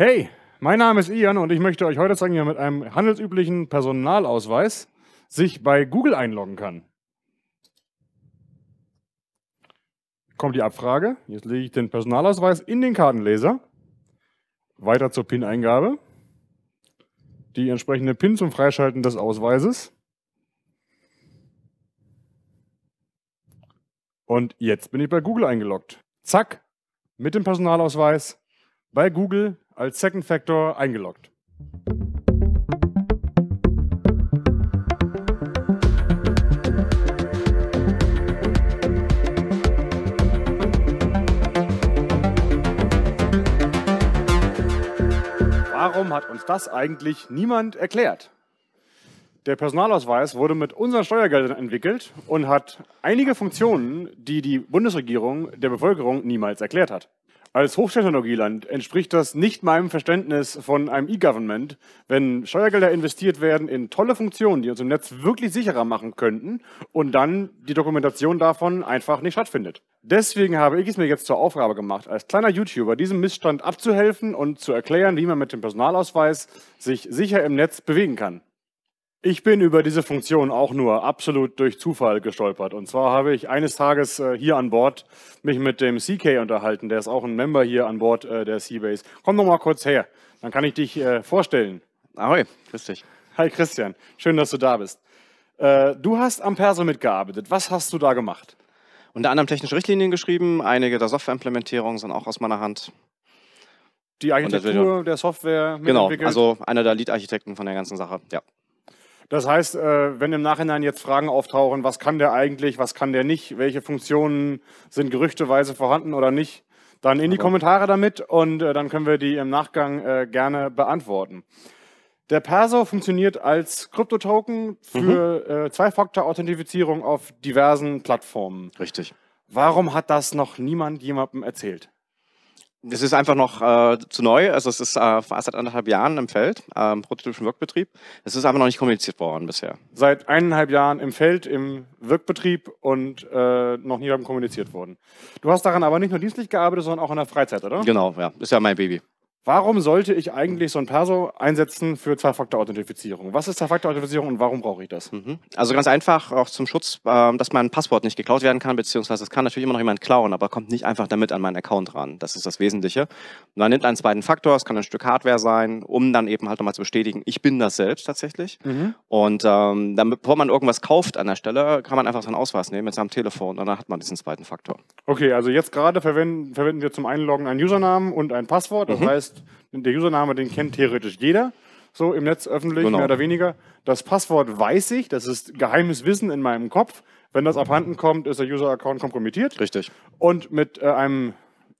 Hey, mein Name ist Ian und ich möchte euch heute zeigen, wie man mit einem handelsüblichen Personalausweis sich bei Google einloggen kann. Kommt die Abfrage. Jetzt lege ich den Personalausweis in den Kartenleser. Weiter zur PIN-Eingabe. Die entsprechende PIN zum Freischalten des Ausweises. Und jetzt bin ich bei Google eingeloggt. Zack, mit dem Personalausweis bei Google als Second Factor eingeloggt. Warum hat uns das eigentlich niemand erklärt? Der Personalausweis wurde mit unseren Steuergeldern entwickelt und hat einige Funktionen, die die Bundesregierung der Bevölkerung niemals erklärt hat. Als Hochtechnologieland entspricht das nicht meinem Verständnis von einem E-Government, wenn Steuergelder investiert werden in tolle Funktionen, die uns im Netz wirklich sicherer machen könnten und dann die Dokumentation davon einfach nicht stattfindet. Deswegen habe ich es mir jetzt zur Aufgabe gemacht, als kleiner YouTuber diesem Missstand abzuhelfen und zu erklären, wie man mit dem Personalausweis sich sicher im Netz bewegen kann. Ich bin über diese Funktion auch nur absolut durch Zufall gestolpert. Und zwar habe ich eines Tages äh, hier an Bord mich mit dem CK unterhalten. Der ist auch ein Member hier an Bord äh, der Seabase. Komm doch mal kurz her, dann kann ich dich äh, vorstellen. Ahoi, grüß dich. Hi Christian, schön, dass du da bist. du hast am Perso mitgearbeitet. Was hast du da gemacht? Unter anderem technische Richtlinien geschrieben. Einige der Softwareimplementierungen sind auch aus meiner Hand. Die Architektur der Software Genau, also einer der Lead-Architekten von der ganzen Sache, ja. Das heißt, äh, wenn im Nachhinein jetzt Fragen auftauchen, was kann der eigentlich, was kann der nicht, welche Funktionen sind gerüchteweise vorhanden oder nicht, dann in die Kommentare damit und äh, dann können wir die im Nachgang äh, gerne beantworten. Der Perso funktioniert als Kryptotoken für mhm. Zwei-Faktor-Authentifizierung auf diversen Plattformen. Richtig. Warum hat das noch niemand jemandem erzählt? Es ist einfach noch äh, zu neu, also es ist äh, seit anderthalb Jahren im Feld, äh, im prototypischen Wirkbetrieb. Es ist aber noch nicht kommuniziert worden bisher. Seit eineinhalb Jahren im Feld, im Wirkbetrieb und äh, noch nie beim kommuniziert worden. Du hast daran aber nicht nur dienstlich gearbeitet, sondern auch in der Freizeit, oder? Genau, ja. Ist ja mein Baby. Warum sollte ich eigentlich so ein Perso einsetzen für Zwei-Faktor-Authentifizierung? Was ist Zwei-Faktor-Authentifizierung und warum brauche ich das? Mhm. Also ganz einfach auch zum Schutz, ähm, dass mein Passwort nicht geklaut werden kann, beziehungsweise es kann natürlich immer noch jemand klauen, aber kommt nicht einfach damit an meinen Account ran. Das ist das Wesentliche. Und dann nimmt einen zweiten Faktor, es kann ein Stück Hardware sein, um dann eben halt nochmal zu bestätigen, ich bin das selbst tatsächlich. Mhm. Und ähm, dann, bevor man irgendwas kauft an der Stelle, kann man einfach so einen Ausweis nehmen mit seinem Telefon und dann hat man diesen zweiten Faktor. Okay, also jetzt gerade verwenden, verwenden wir zum Einloggen einen Usernamen und ein Passwort. Das mhm. heißt, heißt, der Username, den kennt theoretisch jeder, so im Netz öffentlich, genau. mehr oder weniger. Das Passwort weiß ich, das ist geheimes Wissen in meinem Kopf. Wenn das abhanden kommt, ist der User-Account kompromittiert. Richtig. Und mit äh, einem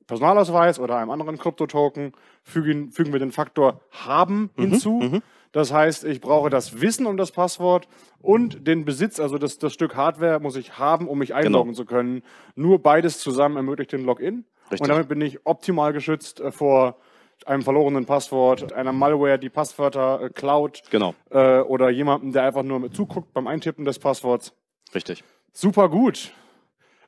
Personalausweis oder einem anderen Kryptotoken fügen, fügen wir den Faktor haben mhm, hinzu. Mhm. Das heißt, ich brauche das Wissen um das Passwort und den Besitz, also das, das Stück Hardware muss ich haben, um mich einloggen genau. zu können. Nur beides zusammen ermöglicht den Login. Richtig. Und damit bin ich optimal geschützt äh, vor einem verlorenen Passwort, einer Malware, die Passwörter äh, klaut. Genau. Äh, oder jemandem, der einfach nur zuguckt beim Eintippen des Passworts. Richtig. Super gut.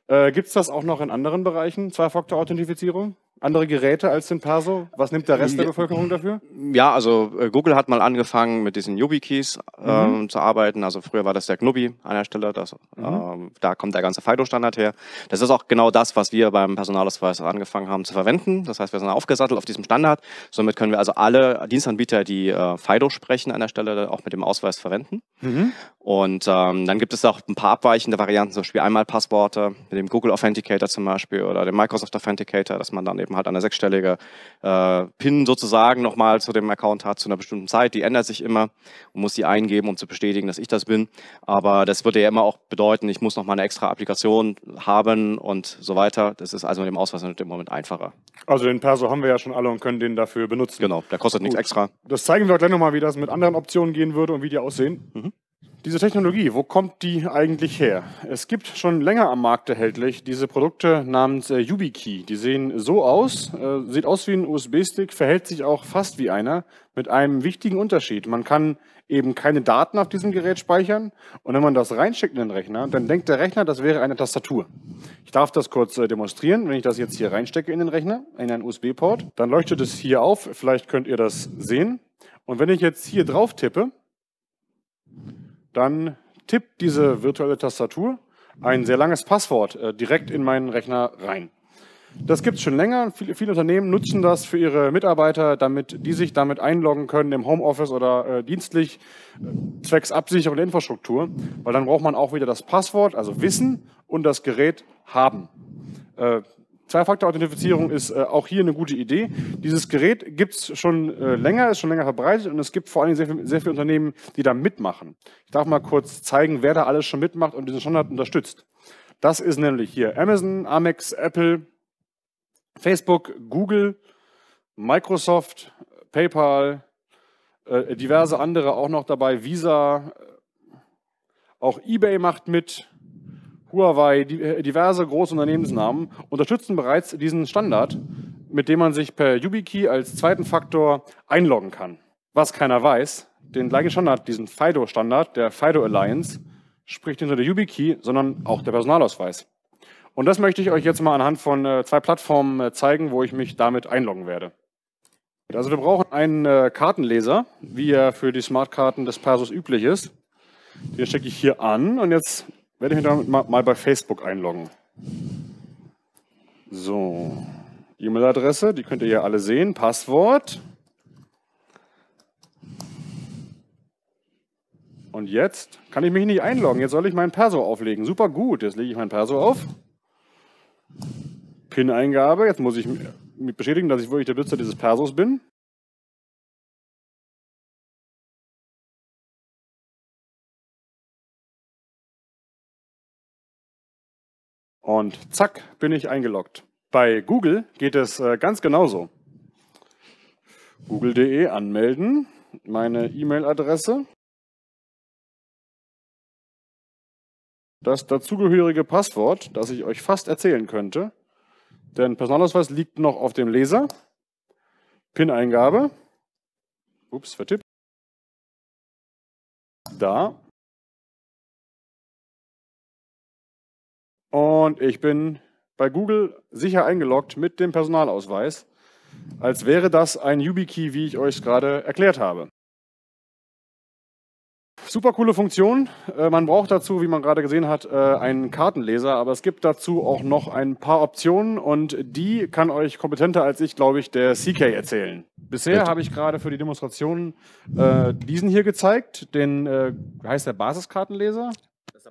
Äh, Gibt es das auch noch in anderen Bereichen, Zwei-Faktor-Authentifizierung? andere Geräte als den Perso? Was nimmt der Rest der Bevölkerung dafür? Ja, also äh, Google hat mal angefangen mit diesen YubiKeys mhm. ähm, mhm. zu arbeiten. Also früher war das der Knubby an der Stelle. Das, mhm. ähm, da kommt der ganze FIDO-Standard her. Das ist auch genau das, was wir beim Personalausweis angefangen haben zu verwenden. Das heißt, wir sind aufgesattelt auf diesem Standard. Somit können wir also alle Dienstanbieter, die äh, FIDO sprechen, an der Stelle auch mit dem Ausweis verwenden. Mhm. Und ähm, dann gibt es auch ein paar abweichende Varianten, zum Beispiel einmal Passworte mit dem Google Authenticator zum Beispiel oder dem Microsoft Authenticator, dass man dann eben eben halt eine sechsstellige äh, PIN sozusagen nochmal zu dem Account hat zu einer bestimmten Zeit. Die ändert sich immer und muss die eingeben, um zu bestätigen, dass ich das bin. Aber das würde ja immer auch bedeuten, ich muss nochmal eine extra Applikation haben und so weiter. Das ist also mit dem Ausweis im Moment einfacher. Also den Perso haben wir ja schon alle und können den dafür benutzen. Genau, der kostet Gut. nichts extra. Das zeigen wir gleich nochmal, wie das mit anderen Optionen gehen würde und wie die aussehen. Mhm. Diese Technologie, wo kommt die eigentlich her? Es gibt schon länger am Markt erhältlich diese Produkte namens äh, YubiKey. Die sehen so aus, äh, sieht aus wie ein USB-Stick, verhält sich auch fast wie einer, mit einem wichtigen Unterschied. Man kann eben keine Daten auf diesem Gerät speichern und wenn man das reinschickt in den Rechner, dann denkt der Rechner, das wäre eine Tastatur. Ich darf das kurz äh, demonstrieren. Wenn ich das jetzt hier reinstecke in den Rechner, in einen USB-Port, dann leuchtet es hier auf. Vielleicht könnt ihr das sehen. Und wenn ich jetzt hier drauf tippe, dann tippt diese virtuelle Tastatur ein sehr langes Passwort äh, direkt in meinen Rechner rein. Das gibt es schon länger. Viele, viele, Unternehmen nutzen das für ihre Mitarbeiter, damit die sich damit einloggen können im Homeoffice oder äh, dienstlich, äh, zwecks Absicherung der Infrastruktur. Weil dann braucht man auch wieder das Passwort, also Wissen, und das Gerät haben. Äh, Zwei-Faktor-Authentifizierung ist äh, auch hier eine gute Idee. Dieses Gerät gibt es schon äh, länger, ist schon länger verbreitet und es gibt vor allen Dingen sehr, viel, sehr viele Unternehmen, die da mitmachen. Ich darf mal kurz zeigen, wer da alles schon mitmacht und diesen Standard unterstützt. Das ist nämlich hier Amazon, Amex, Apple, Facebook, Google, Microsoft, PayPal, äh, diverse andere auch noch dabei, Visa, äh, auch eBay macht mit, Huawei, äh, diverse große Unternehmensnamen unterstützen bereits diesen Standard, mit dem man sich per YubiKey als zweiten Faktor einloggen kann. Was keiner weiß, den gleichen Standard, diesen FIDO-Standard der FIDO Alliance, spricht nicht nur der YubiKey, sondern auch der Personalausweis. Und das möchte ich euch jetzt mal anhand von äh, zwei Plattformen äh, zeigen, wo ich mich damit einloggen werde. Also wir brauchen einen Kartenleser, wie er für die Smartkarten des Persos üblich ist. Den stecke ich hier an und jetzt werde ich mich damit mal, bei Facebook einloggen. So, E-Mail-Adresse, die könnt ihr ja alle sehen. Passwort. Und jetzt kann ich mich nicht einloggen. Jetzt soll ich meinen Perso auflegen. Super gut. Jetzt lege ich meinen Perso auf. PIN-Eingabe. Jetzt muss ich mich bestätigen, dass ich wirklich der Besitzer dieses Persos bin. Und zack, bin ich eingeloggt. Bei Google geht es äh, ganz genauso. Google.de anmelden, meine E-Mail-Adresse, das dazugehörige Passwort, das ich euch fast erzählen könnte, denn Personalausweis liegt noch auf dem Leser, PIN-Eingabe, ups, vertippt, da, Und ich bin bei Google sicher eingeloggt mit dem Personalausweis, als wäre das ein YubiKey, wie ich euch gerade erklärt habe. Super coole Funktion. Äh, man braucht dazu, wie man gerade gesehen hat, äh, einen Kartenleser, aber es gibt dazu auch noch ein paar Optionen und die kann euch kompetenter als ich, glaube ich, der CK erzählen. Bisher habe ich gerade für die Demonstration äh, diesen hier gezeigt, den äh, heißt der Basiskartenleser.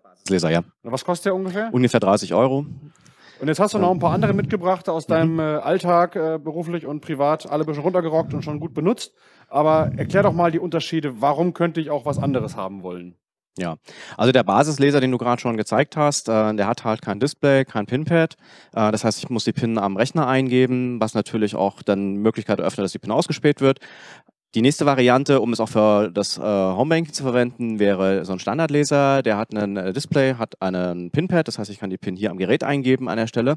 Basisleser, ja. Was kostet der ungefähr? Ungefähr 30 Euro. Und jetzt hast du noch ein paar andere mitgebracht aus mhm. deinem äh, Alltag, äh, beruflich und privat, alle ein bisschen runtergerockt und schon gut benutzt. Aber erklär doch mal die Unterschiede. Warum könnte ich auch was anderes haben wollen? Ja, also der Basisleser, den du gerade schon gezeigt hast, äh, der hat halt kein Display, kein Pinpad. Äh, das heißt, ich muss die PIN am Rechner eingeben, was natürlich auch dann Möglichkeit eröffnet, dass die PIN ausgespäht wird. Die nächste Variante, um es auch für das äh, Homebanking zu verwenden, wäre so ein Standardleser. Der hat einen äh, Display, hat einen Pinpad, das heißt, ich kann die Pin hier am Gerät eingeben an der Stelle.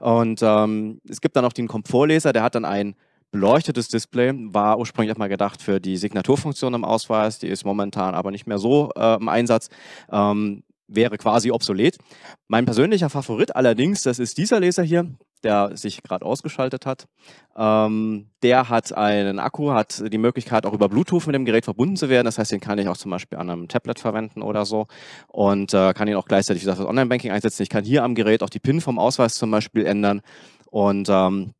Und ähm, es gibt dann auch den Komfortleser, der hat dann ein beleuchtetes Display, war ursprünglich auch mal gedacht für die Signaturfunktion im Ausweis, die ist momentan aber nicht mehr so äh, im Einsatz. Ähm, wäre quasi obsolet. Mein persönlicher Favorit allerdings, das ist dieser Laser hier der sich gerade ausgeschaltet hat. Ähm, der hat einen Akku, hat die Möglichkeit, auch über Bluetooth mit dem Gerät verbunden zu werden. Das heißt, den kann ich auch zum Beispiel an einem Tablet verwenden oder so und äh, kann ihn auch gleichzeitig, wie gesagt, das Online-Banking einsetzen. Ich kann hier am Gerät auch die PIN vom Ausweis zum Beispiel ändern und ähm,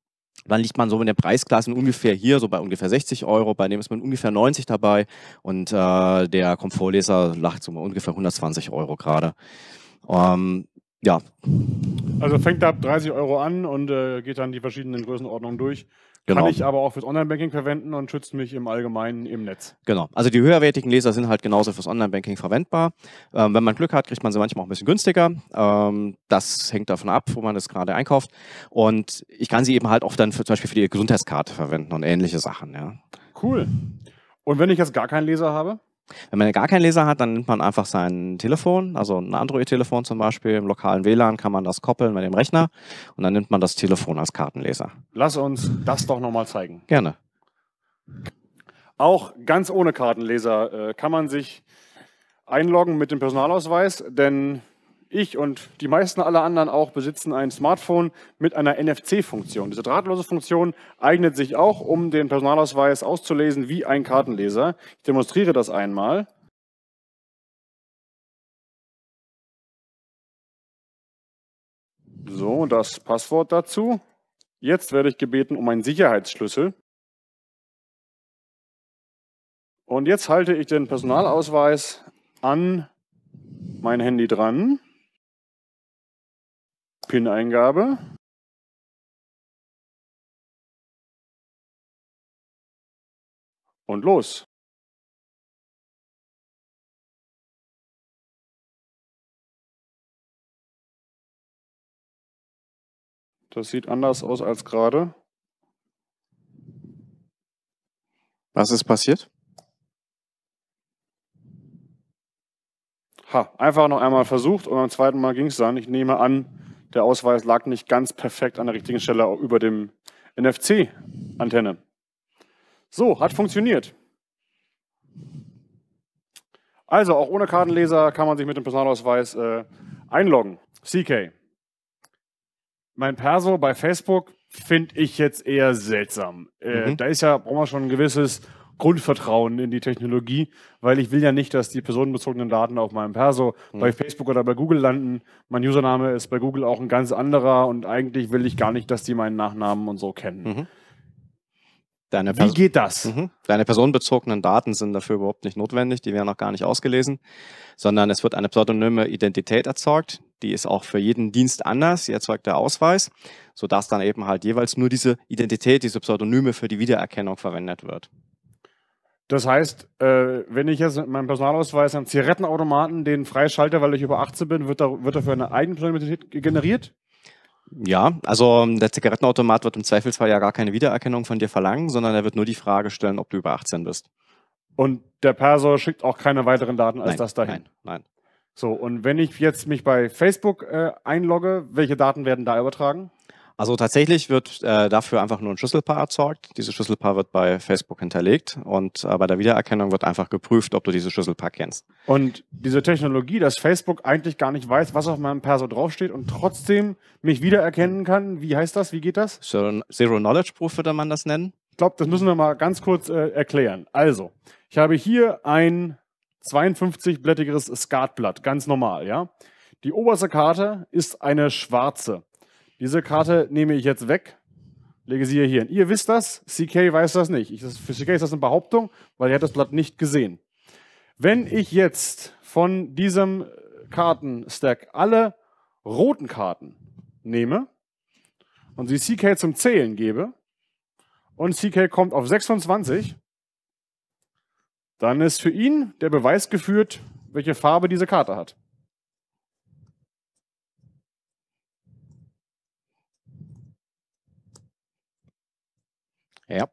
dann liegt man so in der Preisklasse ungefähr hier, so bei ungefähr 60 Euro, bei dem ist man ungefähr 90 dabei und äh, der Komfortleser lacht so ungefähr 120 Euro gerade. Ähm, ja. Also fängt ab 30 Euro an und äh, geht dann die verschiedenen Größenordnungen durch. Genau. Kann ich aber auch fürs Online-Banking verwenden und schützt mich im Allgemeinen im Netz. Genau. Also die höherwertigen Leser sind halt genauso fürs Online-Banking verwendbar. Ähm, wenn man Glück hat, kriegt man sie manchmal auch ein bisschen günstiger. Ähm, das hängt davon ab, wo man das gerade einkauft. Und ich kann sie eben halt auch dann für, zum Beispiel für die Gesundheitskarte verwenden und ähnliche Sachen. Ja. Cool. Und wenn ich jetzt gar keinen Leser habe? Wenn man gar keinen Laser hat, dann nimmt man einfach sein Telefon, also ein Android-Telefon zum Beispiel. Im lokalen WLAN kann man das koppeln mit dem Rechner und dann nimmt man das Telefon als Kartenleser. Lass uns das doch nochmal zeigen. Gerne. Auch ganz ohne Kartenleser äh, kann man sich einloggen mit dem Personalausweis, denn ich und die meisten aller anderen auch besitzen ein Smartphone mit einer NFC-Funktion. Diese drahtlose Funktion eignet sich auch, um den Personalausweis auszulesen wie ein Kartenleser. Ich demonstriere das einmal. So, das Passwort dazu. Jetzt werde ich gebeten um einen Sicherheitsschlüssel. Und jetzt halte ich den Personalausweis an mein Handy dran PIN-Eingabe. Und los. Das sieht anders aus als gerade. Was ist passiert? Ha, einfach noch einmal versucht und beim zweiten Mal ging es dann. Ich nehme an, der Ausweis lag nicht ganz perfekt an der richtigen Stelle über dem NFC-Antenne. So, hat funktioniert. Also auch ohne Kartenleser kann man sich mit dem Personalausweis äh, einloggen. CK. Mein Perso bei Facebook finde ich jetzt eher seltsam. Äh, mhm. Da ist ja, braucht man schon ein gewisses Grundvertrauen in die Technologie, weil ich will ja nicht, dass die personenbezogenen Daten auf meinem Perso mhm. bei Facebook oder bei Google landen. Mein Username ist bei Google auch ein ganz anderer und eigentlich will ich gar nicht, dass die meinen Nachnamen und so kennen. Mhm. Wie geht das? Mhm. Deine personenbezogenen Daten sind dafür überhaupt nicht notwendig, die werden auch gar nicht ausgelesen, sondern es wird eine pseudonyme Identität erzeugt, die ist auch für jeden Dienst anders, Sie erzeugt der Ausweis, sodass dann eben halt jeweils nur diese Identität, diese Pseudonyme für die Wiedererkennung verwendet wird. Das heißt, äh, wenn ich jetzt mit meinem Personalausweis einen Zigarettenautomaten den freischalte, weil ich über 18 bin, wird, da, wird dafür eine Eigenpräsentation generiert? Ja, also ähm, der Zigarettenautomat wird im Zweifelsfall ja gar keine Wiedererkennung von dir verlangen, sondern er wird nur die Frage stellen, ob du über 18 bist. Und der Perso schickt auch keine weiteren Daten als nein, das dahin? Nein, nein. So, und wenn ich jetzt mich bei Facebook äh, einlogge, welche Daten werden da übertragen? Also tatsächlich wird äh, dafür einfach nur ein Schlüsselpaar erzeugt. Dieses Schlüsselpaar wird bei Facebook hinterlegt und äh, bei der Wiedererkennung wird einfach geprüft, ob du dieses Schlüsselpaar kennst. Und diese Technologie, dass Facebook eigentlich gar nicht weiß, was auf meinem Perso draufsteht und trotzdem mich wiedererkennen kann, wie heißt das? Wie geht das? Zero-Knowledge-Proof würde man das nennen. Ich glaube, das müssen wir mal ganz kurz äh, erklären. Also, ich habe hier ein 52-blättiges Skatblatt, ganz normal, ja. Die oberste Karte ist eine schwarze. Diese Karte nehme ich jetzt weg, lege sie hier hin. Ihr wisst das, CK weiß das nicht. Ich, für CK ist das eine Behauptung, weil er hat das Blatt nicht gesehen. Wenn ich jetzt von diesem Kartenstack alle roten Karten nehme und sie CK zum Zählen gebe und CK kommt auf 26, dann ist für ihn der Beweis geführt, welche Farbe diese Karte hat. Ja.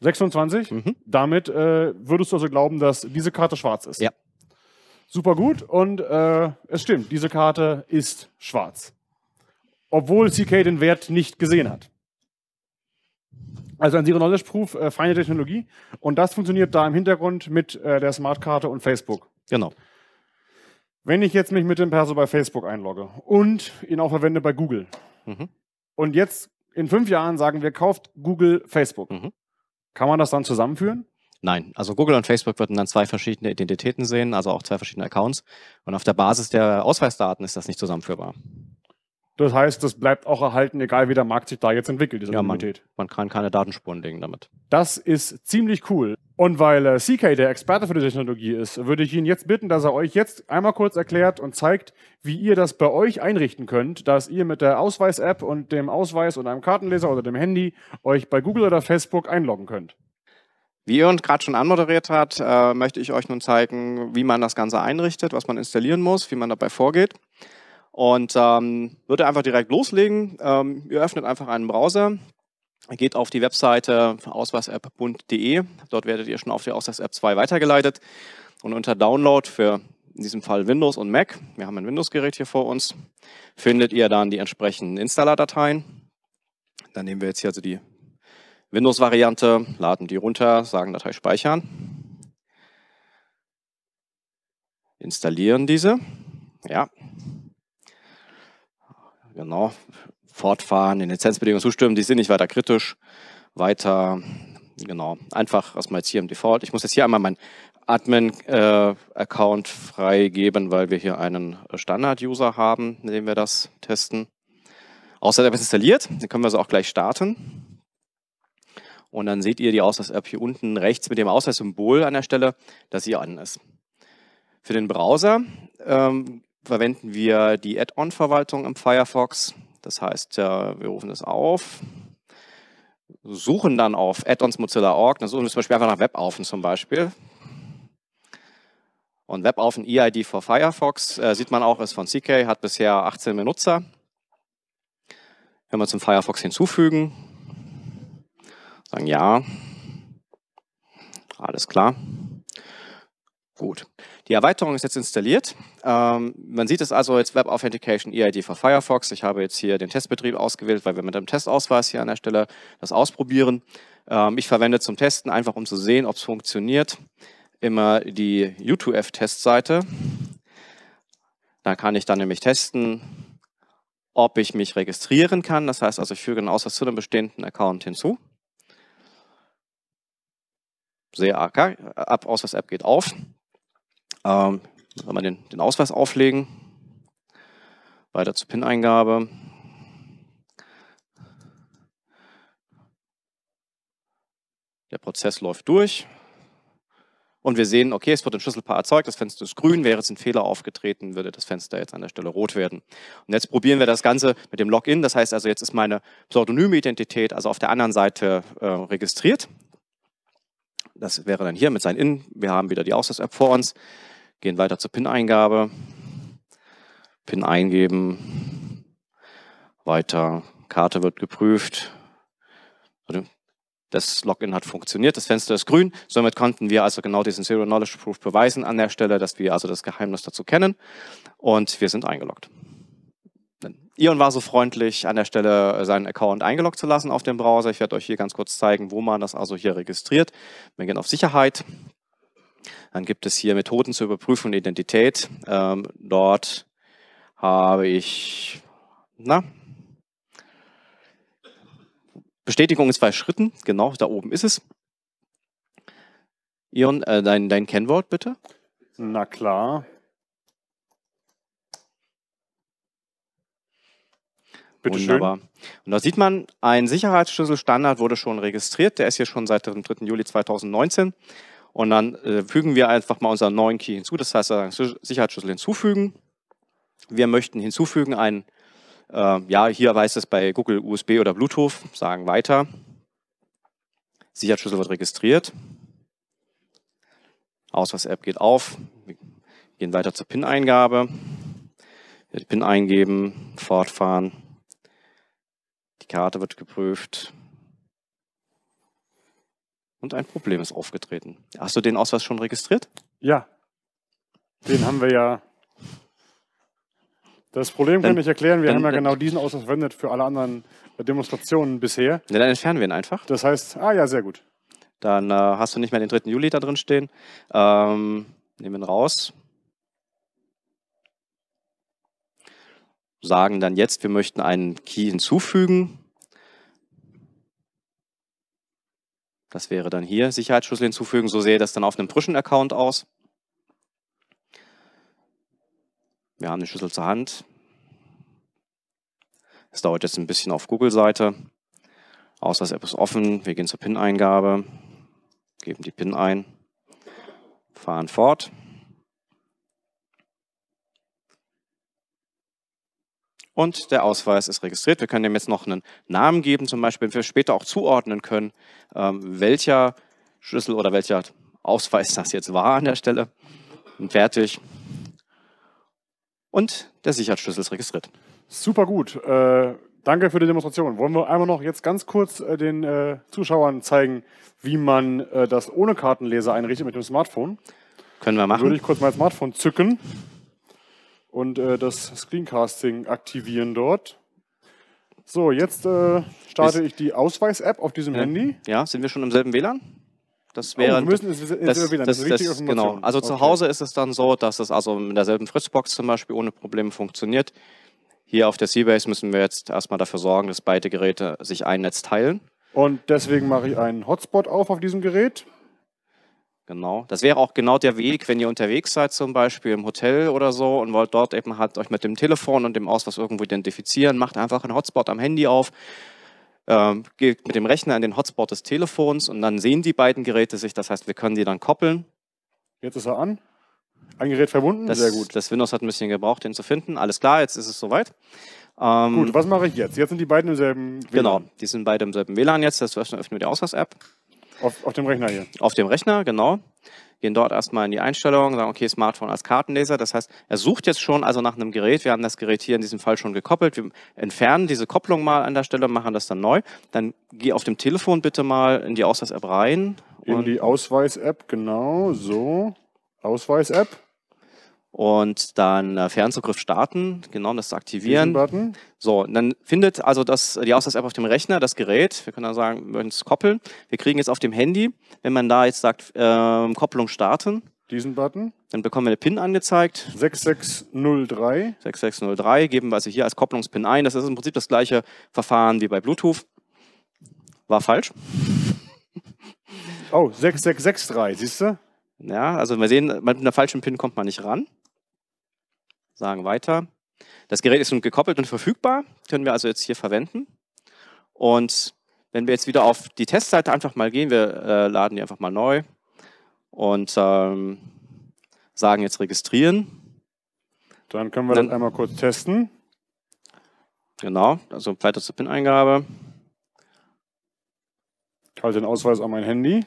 26. Mhm. Damit äh, würdest du also glauben, dass diese Karte schwarz ist. Ja. Super gut und äh, es stimmt, diese Karte ist schwarz. Obwohl CK den Wert nicht gesehen hat. Also ein Zero Knowledge Proof, äh, feine Technologie. Und das funktioniert da im Hintergrund mit äh, der Smartkarte und Facebook. Genau. Wenn ich jetzt mich mit dem Perso bei Facebook einlogge und ihn auch verwende bei Google mhm. und jetzt in fünf Jahren sagen wir, kauft Google Facebook. Mhm. Kann man das dann zusammenführen? Nein, also Google und Facebook würden dann zwei verschiedene Identitäten sehen, also auch zwei verschiedene Accounts. Und auf der Basis der Ausweisdaten ist das nicht zusammenführbar. Das heißt, das bleibt auch erhalten, egal wie der Markt sich da jetzt entwickelt, diese ja, man, man, kann keine Datenspuren legen damit. Das ist ziemlich cool. Und weil äh, CK der Experte für die Technologie ist, würde ich ihn jetzt bitten, dass er euch jetzt einmal kurz erklärt und zeigt, wie ihr das bei euch einrichten könnt, dass ihr mit der Ausweis-App und dem Ausweis und einem Kartenleser oder dem Handy euch bei Google oder Facebook einloggen könnt. Wie Jörn gerade schon anmoderiert hat, äh, möchte ich euch nun zeigen, wie man das Ganze einrichtet, was man installieren muss, wie man dabei vorgeht. Und ähm, würde einfach direkt loslegen. Ähm, ihr öffnet einfach einen Browser, geht auf die Webseite ausweisapp.de. Dort werdet ihr schon auf die Ausweis-App 2 weitergeleitet. Und unter Download für in diesem Fall Windows und Mac, wir haben ein Windows-Gerät hier vor uns, findet ihr dann die entsprechenden Installer-Dateien. Dann nehmen wir jetzt hier also die Windows-Variante, laden die runter, sagen Datei speichern, installieren diese. Ja, genau, fortfahren, den Lizenzbedingungen zustimmen, die sind nicht weiter kritisch, weiter, genau, einfach erstmal jetzt hier im Default. Ich muss jetzt hier einmal meinen Admin-Account äh, freigeben, weil wir hier einen Standard-User haben, mit dem wir das testen. Außerdem ist installiert, dann können wir sie also auch gleich starten. Und dann seht ihr die Ausweis-App hier unten rechts mit dem Ausweissymbol an der Stelle, dass sie an ist. Für den Browser ähm, verwenden wir die Add-on-Verwaltung im Firefox. Das heißt, wir rufen das auf, suchen dann auf addons mozilla.org, dann suchen wir zum Beispiel einfach nach WebAufen zum Beispiel. Und WebAufen EID for Firefox äh, sieht man auch, ist von CK, hat bisher 18 Benutzer. Wenn wir zum Firefox hinzufügen, sagen ja, alles klar. Gut. Die Erweiterung ist jetzt installiert. Ähm, man sieht es also jetzt Web Authentication EID für Firefox. Ich habe jetzt hier den Testbetrieb ausgewählt, weil wir mit einem Testausweis hier an der Stelle das ausprobieren. Ähm, ich verwende zum Testen, einfach um zu sehen, ob es funktioniert, immer die U2F-Testseite. Da kann ich dann nämlich testen, ob ich mich registrieren kann. Das heißt also, ich füge einen Ausweis zu einem bestehenden Account hinzu. Sehe AK, äh, Ab Ausweis-App geht auf. Ähm, einmal den, den Ausweis auflegen. Weiter zur PIN-Eingabe. Der Prozess läuft durch. Und wir sehen, okay, es wird ein Schlüsselpaar erzeugt, das Fenster ist grün, wäre jetzt ein Fehler aufgetreten, würde das Fenster jetzt an der Stelle rot werden. Und jetzt probieren wir das Ganze mit dem Login, das heißt also, jetzt ist meine pseudonyme Identität also auf der anderen Seite äh, registriert. Das wäre dann hier mit sein In. Wir haben wieder die Ausweis-App vor uns gehen weiter zur PIN-Eingabe, PIN eingeben, weiter, Karte wird geprüft. Also, das Login hat funktioniert, das Fenster ist grün. Somit konnten wir also genau diesen Zero Knowledge Proof beweisen an der Stelle, dass wir also das Geheimnis dazu kennen und wir sind eingeloggt. Ion war so freundlich, an der Stelle seinen Account eingeloggt zu lassen auf dem Browser. Ich werde euch hier ganz kurz zeigen, wo man das also hier registriert. Wir gehen auf Sicherheit, dann gibt es hier Methoden zur Überprüfung der Identität. Ähm, dort habe ich, na, Bestätigung in zwei Schritten, genau, da oben ist es. Ion, äh, dein, dein Kennwort bitte. Na klar. Bitte Wunderbar. Schön. Und da sieht man, ein Sicherheitsschlüsselstandard wurde schon registriert. Der ist hier schon seit dem 3. Juli 2019. Und dann äh, fügen wir einfach mal unseren neuen Key hinzu. Das heißt, wir Sicherheitsschlüssel hinzufügen. Wir möchten hinzufügen ein, äh, ja, hier weiß es bei Google USB oder Bluetooth, sagen weiter. Sicherheitsschlüssel wird registriert. Ausweis-App geht auf. Wir gehen weiter zur PIN-Eingabe. Die PIN eingeben, fortfahren. Die Karte wird geprüft. Und ein Problem ist aufgetreten. Hast du den Ausweis schon registriert? Ja. Den haben wir ja. Das Problem dann, kann ich erklären. Wir dann, haben ja dann, genau diesen Ausweis verwendet für alle anderen äh, Demonstrationen bisher. dann entfernen wir ihn einfach. Das heißt, ah ja, sehr gut. Dann äh, hast du nicht mehr den 3. Juli da drin stehen. Ähm, nehmen ihn raus. Sagen dann jetzt, wir möchten einen Key hinzufügen. Das wäre dann hier Sicherheitsschlüssel hinzufügen. So sähe das dann auf einem frischen Account aus. Wir haben den Schlüssel zur Hand. Es dauert jetzt ein bisschen auf Google-Seite. Auslass-App ist offen. Wir gehen zur PIN-Eingabe, geben die PIN ein, fahren fort. und der Ausweis ist registriert. Wir können dem jetzt noch einen Namen geben, zum Beispiel, damit wir später auch zuordnen können, ähm, welcher Schlüssel oder welcher Ausweis das jetzt war an der Stelle. Und fertig. Und der Sicherheitsschlüssel ist registriert. Super gut. Äh, danke für die Demonstration. Wollen wir einmal noch jetzt ganz kurz äh, den äh, Zuschauern zeigen, wie man äh, das ohne Kartenleser einrichtet mit dem Smartphone? Können wir machen. Würde ich kurz mein Smartphone zücken und äh, das Screencasting aktivieren dort. So, jetzt äh, starte ich die Ausweis-App auf diesem ja. Handy. Ja, sind wir schon im selben WLAN? Das wäre. Oh, wir müssen ins, ins das, WLAN. Das, das, das genau. Also okay. zu Hause ist es dann so, dass es also mit derselben Fritzbox zum Beispiel ohne Probleme funktioniert. Hier auf der Seabase müssen wir jetzt erstmal dafür sorgen, dass beide Geräte sich ein Netz teilen. Und deswegen mache ich einen Hotspot auf auf diesem Gerät. Genau. Das wäre auch genau der Weg, wenn ihr unterwegs seid, zum Beispiel im Hotel oder so und wollt dort eben halt euch mit dem Telefon und dem Ausweis irgendwo identifizieren. Macht einfach einen Hotspot am Handy auf, äh, geht mit dem Rechner in den Hotspot des Telefons und dann sehen die beiden Geräte sich. Das heißt, wir können die dann koppeln. Jetzt ist er an. Ein Gerät verbunden, das, sehr gut. Das Windows hat ein bisschen gebraucht, den zu finden. Alles klar, jetzt ist es soweit. Ähm, gut, was mache ich jetzt? Jetzt sind die beiden im selben genau, WLAN. Genau, die sind beide im selben WLAN jetzt. Das öffnen wir die Ausweis-App. Auf, auf dem Rechner hier. Auf dem Rechner, genau. Gehen dort erstmal in die Einstellungen, sagen, okay, Smartphone als Kartenleser. Das heißt, er sucht jetzt schon also nach einem Gerät. Wir haben das Gerät hier in diesem Fall schon gekoppelt. Wir entfernen diese Kopplung mal an der Stelle, und machen das dann neu. Dann geh auf dem Telefon bitte mal in die Ausweis-App rein. In die Ausweis-App, genau, so. Ausweis-App und dann äh, Fernzugriff starten, genau das aktivieren. So, und dann findet also das, die Auslands-App auf dem Rechner das Gerät. Wir können dann sagen, wir würden es koppeln. Wir kriegen jetzt auf dem Handy, wenn man da jetzt sagt, äh, Kopplung starten. Diesen Button. Dann bekommen wir eine PIN angezeigt. 6603. 6603 geben wir also hier als Kopplungspin ein. Das ist im Prinzip das gleiche Verfahren wie bei Bluetooth. War falsch. Oh, 6663, siehst du? Ja, also wir sehen, mit einer falschen PIN kommt man nicht ran sagen weiter. Das Gerät ist nun gekoppelt und verfügbar, können wir also jetzt hier verwenden. Und wenn wir jetzt wieder auf die Testseite einfach mal gehen, wir äh, laden die einfach mal neu und ähm, sagen jetzt registrieren. Dann können wir Dann, das einmal kurz testen. Genau, also weiter zur PIN-Eingabe. Ich halte den Ausweis an mein Handy.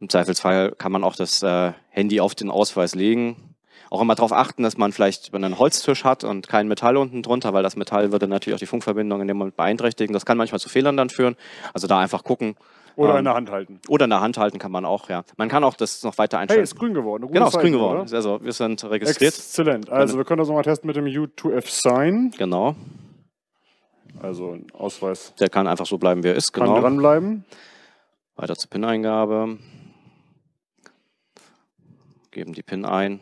Im Zweifelsfall kann man auch das äh, Handy auf den Ausweis legen. Auch immer darauf achten, dass man vielleicht einen Holztisch hat und kein Metall unten drunter, weil das Metall würde natürlich auch die Funkverbindung in dem Moment beeinträchtigen. Das kann manchmal zu Fehlern dann führen. Also da einfach gucken. Oder ähm, in der Hand halten. Oder in der Hand halten kann man auch, ja. Man kann auch das noch weiter einstellen. Hey, ist grün geworden. Genau, ist grün geworden. Oder? Also wir sind registriert. Exzellent. Also genau. wir können das nochmal testen mit dem U2F-Sign. Genau. Also ein Ausweis. Der kann einfach so bleiben, wie er ist, genau. Kann dranbleiben. Weiter zur PIN-Eingabe. Geben die PIN ein.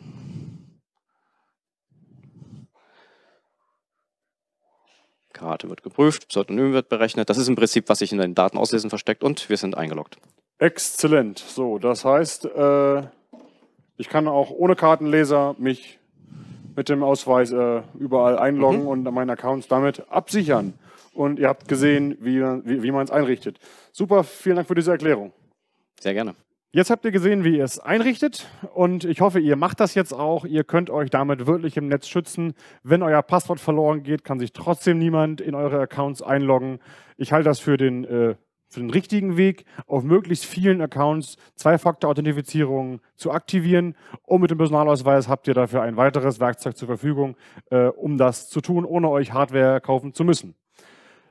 Karte wird geprüft, Pseudonym wird berechnet. Das ist im Prinzip, was sich in den Daten auslesen versteckt und wir sind eingeloggt. Exzellent. So, das heißt, äh, ich kann auch ohne Kartenleser mich mit dem Ausweis äh, überall einloggen mhm. und meinen Accounts damit absichern. Und ihr habt gesehen, wie, wie, wie man es einrichtet. Super, vielen Dank für diese Erklärung. Sehr gerne. Jetzt habt ihr gesehen, wie ihr es einrichtet und ich hoffe, ihr macht das jetzt auch. Ihr könnt euch damit wirklich im Netz schützen. Wenn euer Passwort verloren geht, kann sich trotzdem niemand in eure Accounts einloggen. Ich halte das für den, äh, für den richtigen Weg, auf möglichst vielen Accounts Zwei-Faktor-Authentifizierung zu aktivieren. Und mit dem Personalausweis habt ihr dafür ein weiteres Werkzeug zur Verfügung, äh, um das zu tun, ohne euch Hardware kaufen zu müssen.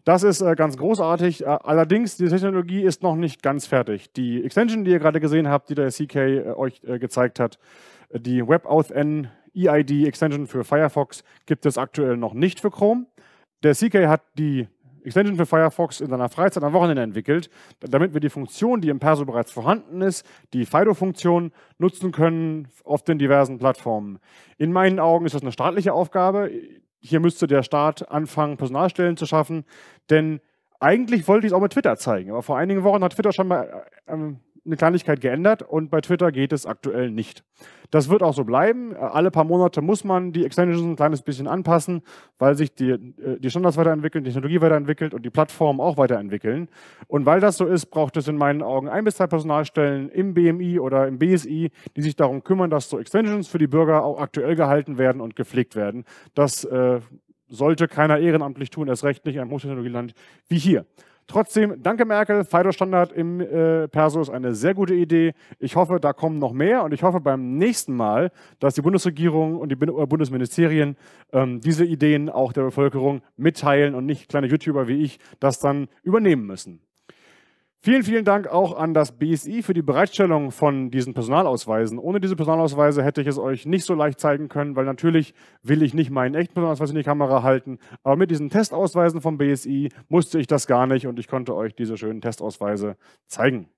Das ist äh, ganz großartig. Äh, allerdings, die Technologie ist noch nicht ganz fertig. Die Extension, die ihr gerade gesehen habt, die der CK äh, euch gezeigt hat, die WebAuthn EID Extension für Firefox gibt es aktuell noch nicht für Chrome. Der CK hat die Extension für Firefox in seiner Freizeit am Wochenende entwickelt, damit wir die Funktion, die im Perso bereits vorhanden ist, die FIDO-Funktion, nutzen können auf den diversen Plattformen. In meinen Augen ist das eine staatliche Aufgabe hier müsste der Staat anfangen, Personalstellen zu schaffen, denn eigentlich wollte ich es auch mit Twitter zeigen, aber vor einigen Wochen hat Twitter schon mal äh, ähm, eine Kleinigkeit geändert und bei Twitter geht es aktuell nicht. Das wird auch so bleiben. Alle paar Monate muss man die Extensions ein kleines bisschen anpassen, weil sich die, äh, die Standards weiterentwickeln, die Technologie weiterentwickelt und die Plattformen auch weiterentwickeln. Und weil das so ist, braucht es in meinen Augen ein bis zwei Personalstellen im BMI oder im BSI, die sich darum kümmern, dass so Extensions für die Bürger auch aktuell gehalten werden und gepflegt werden. Das äh, sollte keiner ehrenamtlich tun, erst recht nicht in einem Hochtechnologieland wie hier. Trotzdem, danke Merkel, FIDO-Standard im äh, Perso ist eine sehr gute Idee. Ich hoffe, da kommen noch mehr und ich hoffe beim nächsten Mal, dass die Bundesregierung und die äh, Bundesministerien ähm, diese Ideen auch der Bevölkerung mitteilen und nicht kleine YouTuber wie ich das dann übernehmen müssen. Vielen, vielen Dank auch an das BSI für die Bereitstellung von diesen Personalausweisen. Ohne diese Personalausweise hätte ich es euch nicht so leicht zeigen können, weil natürlich will ich nicht meinen echten Personalausweis in die Kamera halten. Aber mit diesen Testausweisen vom BSI musste ich das gar nicht und ich konnte euch diese schönen Testausweise zeigen.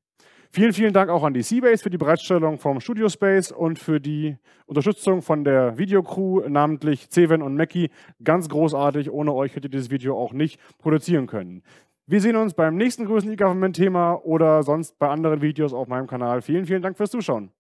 Vielen, vielen Dank auch an die Seabase für die Bereitstellung vom Studio Space und für die Unterstützung von der Videocrew, namentlich Ceven und Mackie. Ganz großartig. Ohne euch hätte ich dieses Video auch nicht produzieren können. Wir sehen uns beim nächsten großen E-Government-Thema oder sonst bei anderen Videos auf meinem Kanal. Vielen, vielen Dank fürs Zuschauen.